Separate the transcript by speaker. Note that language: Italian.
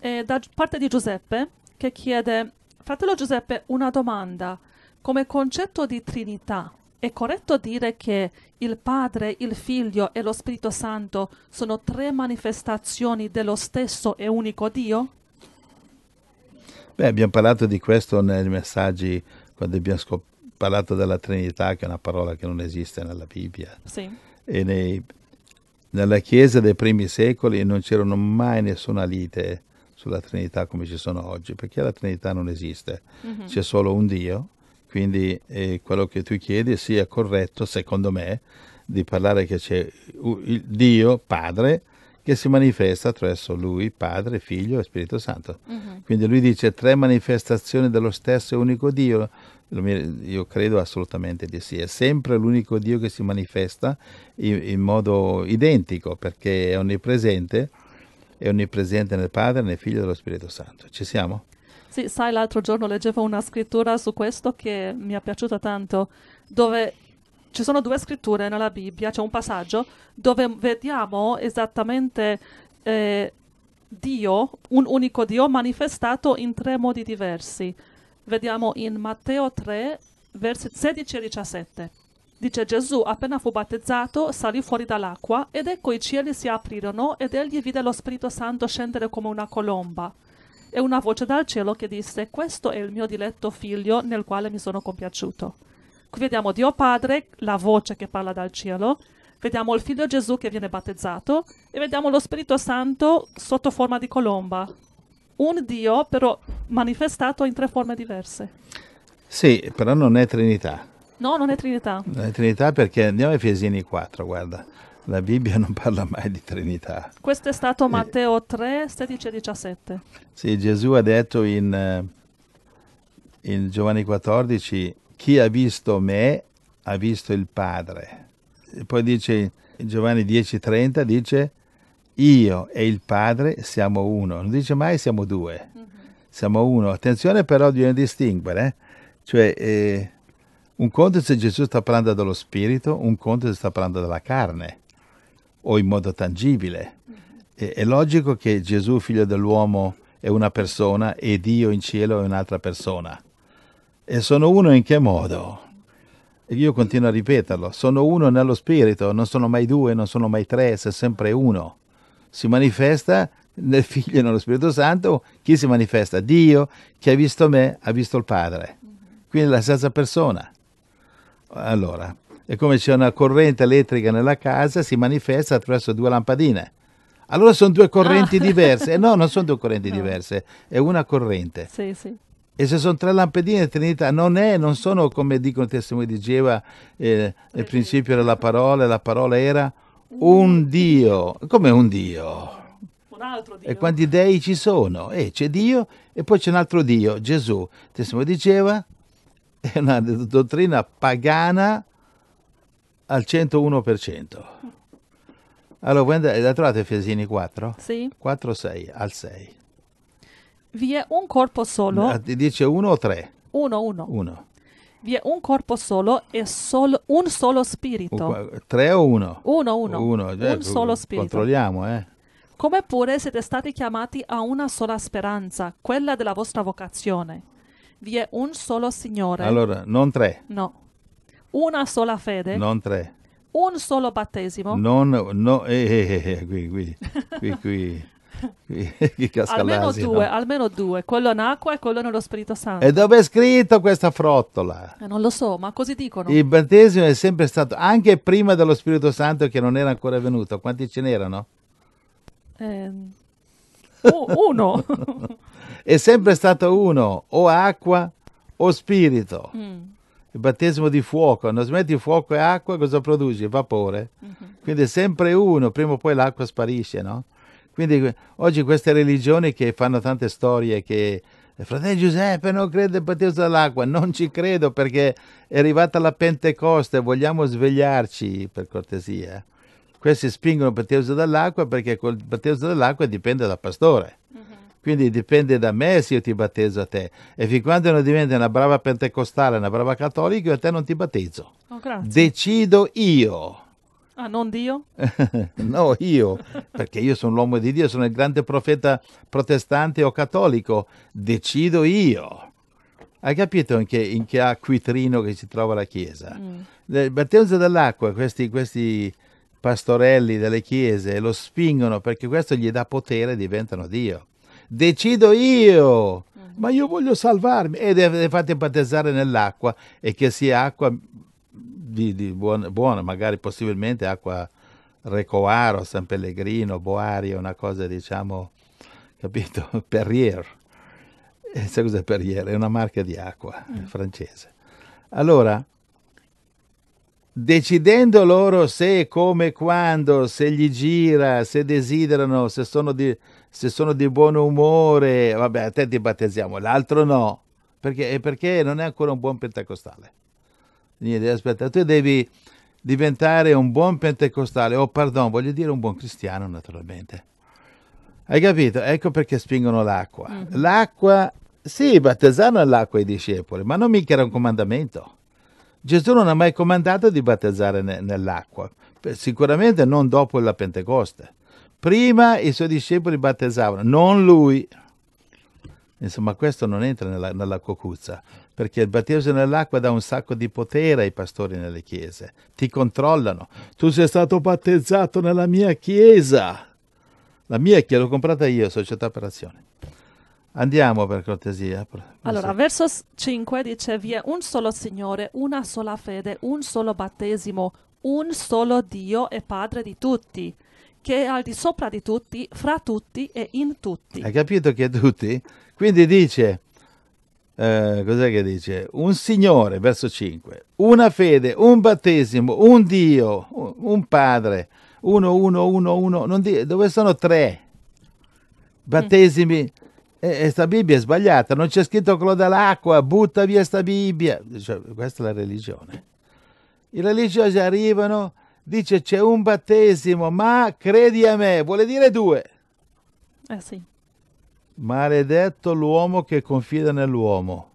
Speaker 1: eh, da parte di Giuseppe che chiede, fratello Giuseppe, una domanda. Come concetto di Trinità, è corretto dire che il Padre, il Figlio e lo Spirito Santo sono tre manifestazioni dello stesso e unico Dio?
Speaker 2: Beh, abbiamo parlato di questo nei messaggi quando abbiamo scop- parlato della Trinità, che è una parola che non esiste nella Bibbia. Sì. E nei, nella Chiesa dei primi secoli non c'erano mai nessuna lite sulla Trinità come ci sono oggi, perché la Trinità non esiste, mm-hmm. c'è solo un Dio, quindi eh, quello che tu chiedi sia corretto, secondo me, di parlare che c'è il Dio Padre che si manifesta attraverso Lui, Padre, Figlio e Spirito Santo. Mm-hmm. Quindi lui dice tre manifestazioni dello stesso e unico Dio. Io credo assolutamente di sì, è sempre l'unico Dio che si manifesta in, in modo identico perché è onnipresente e onnipresente nel Padre, nel Figlio e nello Spirito Santo. Ci siamo?
Speaker 1: Sì, sai, l'altro giorno leggevo una scrittura su questo che mi è piaciuta tanto, dove ci sono due scritture nella Bibbia, c'è un passaggio dove vediamo esattamente eh, Dio, un unico Dio manifestato in tre modi diversi. Vediamo in Matteo 3, versi 16 e 17. Dice Gesù, appena fu battezzato, salì fuori dall'acqua ed ecco i cieli si aprirono ed egli vide lo Spirito Santo scendere come una colomba. E una voce dal cielo che disse, questo è il mio diletto figlio nel quale mi sono compiaciuto. Qui vediamo Dio Padre, la voce che parla dal cielo, vediamo il figlio Gesù che viene battezzato e vediamo lo Spirito Santo sotto forma di colomba. Un Dio però manifestato in tre forme diverse.
Speaker 2: Sì, però non è Trinità.
Speaker 1: No, non è Trinità. Non
Speaker 2: è Trinità perché andiamo a Efesini 4, guarda. La Bibbia non parla mai di Trinità.
Speaker 1: Questo è stato eh. Matteo 3, 16 e 17.
Speaker 2: Sì, Gesù ha detto in, eh, in Giovanni 14, chi ha visto me ha visto il Padre. E poi dice in Giovanni 10:30 dice io e il Padre siamo uno, non dice mai siamo due, mm-hmm. siamo uno. Attenzione però bisogna distinguere, eh? cioè eh, un conto è se Gesù sta parlando dello spirito, un conto è se sta parlando della carne, o in modo tangibile. E, è logico che Gesù, figlio dell'uomo, è una persona e Dio in cielo è un'altra persona. E sono uno in che modo? E io continuo a ripeterlo, sono uno nello spirito, non sono mai due, non sono mai tre, sei sempre uno. Si manifesta nel Figlio e nello Spirito Santo, chi si manifesta? Dio, chi ha visto me, ha visto il Padre. Quindi è la stessa persona. Allora, è come se una corrente elettrica nella casa si manifesta attraverso due lampadine. Allora sono due correnti ah. diverse. Eh, no, non sono due correnti no. diverse, è una corrente. Sì, sì. E se sono tre lampadine, Trinità non è, non sono come dicono i testimoni di Geva, eh, il principio della parola, la parola era un Dio. Come un Dio? Un altro Dio. E quanti dei ci sono? Eh, c'è Dio e poi c'è un altro Dio, Gesù. Il testimone di Geva è una dottrina pagana al 101%. Allora, la trovate Efesini 4? Sì. 4, 6, al 6.
Speaker 1: Vi è un corpo solo. Ah,
Speaker 2: dice uno o tre? Uno, uno. Uno.
Speaker 1: Vi è un corpo solo e solo, un solo spirito. Un,
Speaker 2: tre o uno? Uno, uno. uno cioè, un eh, solo spirito. Controlliamo, eh.
Speaker 1: Come pure siete stati chiamati a una sola speranza, quella della vostra vocazione vi è un solo Signore. Allora, non tre. No. Una sola fede. Non tre. Un solo battesimo.
Speaker 2: Non, no, eh, eh, eh, eh qui, qui, qui, qui. almeno due,
Speaker 1: almeno due, quello in acqua e quello nello Spirito Santo. E
Speaker 2: dove è scritto questa frottola?
Speaker 1: Eh, non lo so, ma così dicono. Il
Speaker 2: battesimo è sempre stato, anche prima dello Spirito Santo che non era ancora venuto, quanti ce n'erano?
Speaker 1: Eh, Oh, uno.
Speaker 2: è sempre stato uno, o acqua o spirito. Mm. Il battesimo di fuoco, non smetti fuoco e acqua, cosa produci? Vapore. Mm-hmm. Quindi è sempre uno, prima o poi l'acqua sparisce, no? Quindi oggi queste religioni che fanno tante storie che fratello Giuseppe non crede nel battesimo dell'acqua, non ci credo perché è arrivata la Pentecoste, vogliamo svegliarci per cortesia. Questi spingono il Teusa dall'acqua perché il battesimo dell'acqua dipende dal pastore. Mm-hmm. Quindi dipende da me se io ti battezzo a te. E fin quando non diventi una brava pentecostale, una brava cattolica, io a te non ti battezzo. Oh, Decido io.
Speaker 1: Ah, non Dio?
Speaker 2: no, io, perché io sono l'uomo di Dio, sono il grande profeta protestante o cattolico. Decido io. Hai capito in che, in che acquitrino che si trova la Chiesa? Mm. Il battesimo dall'acqua, questi, questi pastorelli delle chiese e lo spingono perché questo gli dà potere, diventano Dio. Decido io, ma io voglio salvarmi. E le fate battezzare nell'acqua e che sia acqua di, di buona, buona, magari possibilmente acqua Recoaro, San Pellegrino, Boaria, una cosa diciamo, capito? Perrier. E eh, sai cos'è Perrier? È una marca di acqua mm. francese. Allora, decidendo loro se, come, quando, se gli gira, se desiderano, se sono di, se sono di buon umore, vabbè, a te ti battezziamo, l'altro no, perché, perché non è ancora un buon pentecostale. Niente, aspetta, tu devi diventare un buon pentecostale, o oh, pardon, voglio dire un buon cristiano naturalmente. Hai capito? Ecco perché spingono l'acqua. mm L'acqua, sì, battezzarono all'acqua i discepoli, ma non mica era un comandamento. Gesù non ha mai comandato di battezzare ne, nell'acqua, sicuramente non dopo la Pentecoste. Prima i suoi discepoli battezzavano, non lui. Insomma, questo non entra nella, nella cocuzza, perché il battesimo nell'acqua dà un sacco di potere ai pastori nelle chiese. Ti controllano. Tu sei stato battezzato nella mia chiesa. La mia chiesa l'ho comprata io, società per azioni. Andiamo per cortesia. Allora,
Speaker 1: verso 5 dice: Vi è un solo Signore, una sola fede, un solo battesimo, un solo Dio e Padre di tutti, che è al di sopra di tutti, fra tutti e in tutti.
Speaker 2: Hai capito che è tutti? Quindi dice: eh, Cos'è che dice? Un Signore, verso 5, una fede, un battesimo, un Dio, un Padre, uno, uno, uno, uno. Di, dove sono tre? Mm. Battesimi. Mm e, sta Bibbia è sbagliata, non c'è scritto cloda l'acqua, butta via sta Bibbia. Cioè, questa è la religione. I religiosi arrivano, dice c'è un battesimo, ma credi a me, vuole dire due. Eh sì. Maledetto l'uomo che confida nell'uomo.